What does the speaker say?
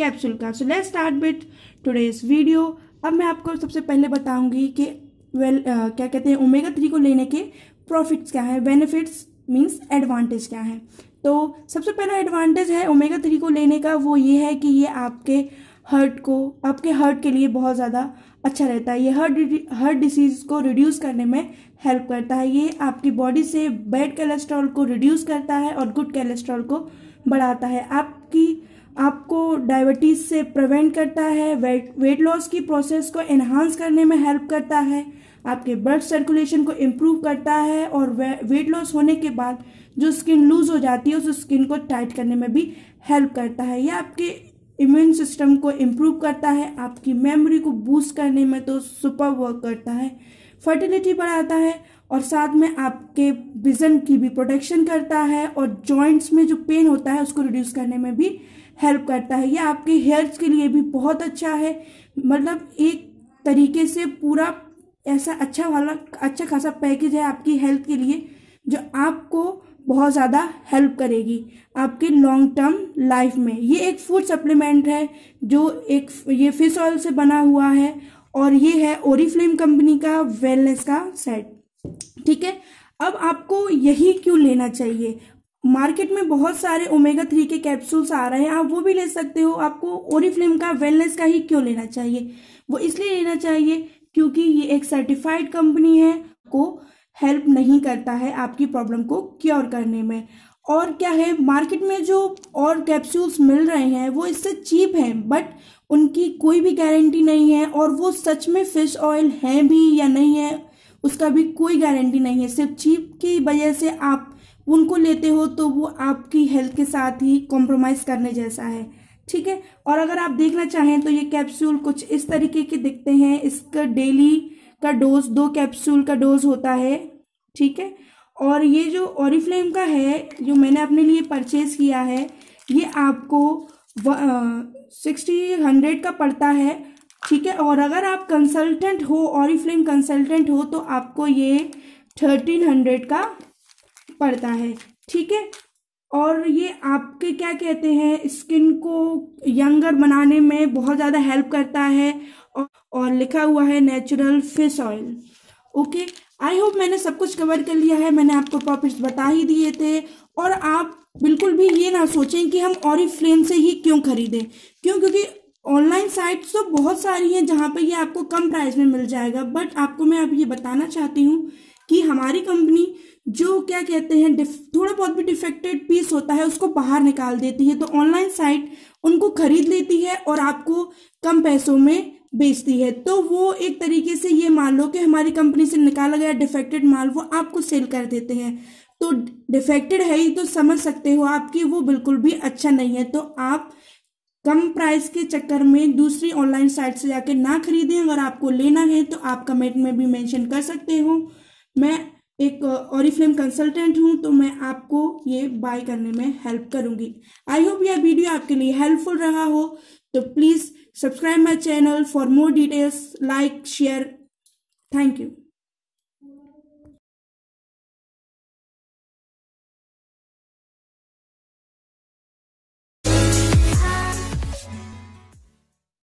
capsule का so let's start with today's video अब मैं आपको सबसे पहले बताऊंगी कि वेल uh, क्या कहते हैं ओमेगा थ्री को लेने के प्रॉफिट्स क्या है बेनिफिट्स मीन्स एडवांटेज क्या है तो सबसे पहला एडवांटेज है ओमेगा थ्री को लेने का वो ये है कि ये आपके हर्ट को आपके हर्ट के लिए बहुत ज़्यादा अच्छा रहता है ये हर हर डिसीज़ को रिड्यूस करने में हेल्प करता है ये आपकी बॉडी से बैड कोलेस्ट्रॉल को रिड्यूस करता है और गुड कोलेस्ट्रॉल को बढ़ाता है आपकी आपको डायबिटीज़ से प्रिवेंट करता है वेट वेट लॉस की प्रोसेस को एनहांस करने में हेल्प करता है आपके ब्लड सर्कुलेशन को इम्प्रूव करता है और वे, वेट लॉस होने के बाद जो स्किन लूज हो जाती है उस स्किन को टाइट करने में भी हेल्प करता है यह आपके इम्यून सिस्टम को इम्प्रूव करता है आपकी मेमोरी को बूस्ट करने में तो सुपर वर्क करता है फर्टिलिटी बढ़ाता है और साथ में आपके विजन की भी प्रोटेक्शन करता है और जॉइंट्स में जो पेन होता है उसको रिड्यूस करने में भी हेल्प करता है ये आपके हेयर्स के लिए भी बहुत अच्छा है मतलब एक तरीके से पूरा ऐसा अच्छा वाला अच्छा खासा पैकेज है आपकी हेल्थ के लिए जो आपको बहुत ज़्यादा हेल्प करेगी आपके लॉन्ग टर्म लाइफ में ये एक फूड सप्लीमेंट है जो एक ये फिश ऑयल से बना हुआ है और ये है ओरिफ्लेम कंपनी का वेलनेस का सेट ठीक है अब आपको यही क्यों लेना चाहिए मार्केट में बहुत सारे ओमेगा थ्री के कैप्सूल्स आ रहे हैं आप वो भी ले सकते हो आपको ओरिफ्लेम का वेलनेस का ही क्यों लेना चाहिए वो इसलिए लेना चाहिए क्योंकि ये एक सर्टिफाइड कंपनी है को हेल्प नहीं करता है आपकी प्रॉब्लम को क्योर करने में और क्या है मार्केट में जो और कैप्सूल्स मिल रहे हैं वो इससे चीप हैं बट उनकी कोई भी गारंटी नहीं है और वो सच में फिश ऑयल है भी या नहीं है उसका भी कोई गारंटी नहीं है सिर्फ चीप की वजह से आप उनको लेते हो तो वो आपकी हेल्थ के साथ ही कॉम्प्रोमाइज़ करने जैसा है ठीक है और अगर आप देखना चाहें तो ये कैप्सूल कुछ इस तरीके के दिखते हैं इसका डेली का डोज दो कैप्सूल का डोज होता है ठीक है और ये जो ओरिफ्लेम का है जो मैंने अपने लिए परचेज़ किया है ये आपको सिक्सटी हंड्रेड का पड़ता है ठीक है और अगर आप कंसल्टेंट हो और फ्लेम कंसल्टेंट हो तो आपको ये थर्टीन हंड्रेड का पड़ता है ठीक है और ये आपके क्या कहते हैं स्किन को यंगर बनाने में बहुत ज़्यादा हेल्प करता है और, और लिखा हुआ है natural fish oil okay I hope मैंने सब कुछ कवर कर लिया है मैंने आपको प्रॉफिट्स बता ही दिए थे और आप बिल्कुल भी ये ना सोचें कि हम और फ्लेम से ही क्यों खरीदें क्यों क्योंकि ऑनलाइन साइट्स तो बहुत सारी हैं जहाँ पर ये आपको कम प्राइस में मिल जाएगा बट आपको मैं अब ये बताना चाहती हूँ कि हमारी कंपनी जो क्या कहते हैं थोड़ा बहुत भी डिफेक्टेड पीस होता है उसको बाहर निकाल देती है तो ऑनलाइन साइट उनको खरीद लेती है और आपको कम पैसों में बेचती है तो वो एक तरीके से ये मान लो कि हमारी कंपनी से निकाला गया डिफेक्टेड माल वो आपको सेल कर देते हैं तो डिफेक्टेड है ही तो समझ सकते हो आपकी वो बिल्कुल भी अच्छा नहीं है तो आप कम प्राइस के चक्कर में दूसरी ऑनलाइन साइट से जाके ना खरीदें अगर आपको लेना है तो आप कमेंट में भी मेंशन कर सकते हो मैं एक ऑरिफ्लेम कंसल्टेंट हूँ तो मैं आपको ये बाय करने में हेल्प करूँगी आई होप यह वीडियो आपके लिए हेल्पफुल रहा हो तो please subscribe my channel for more details like share thank you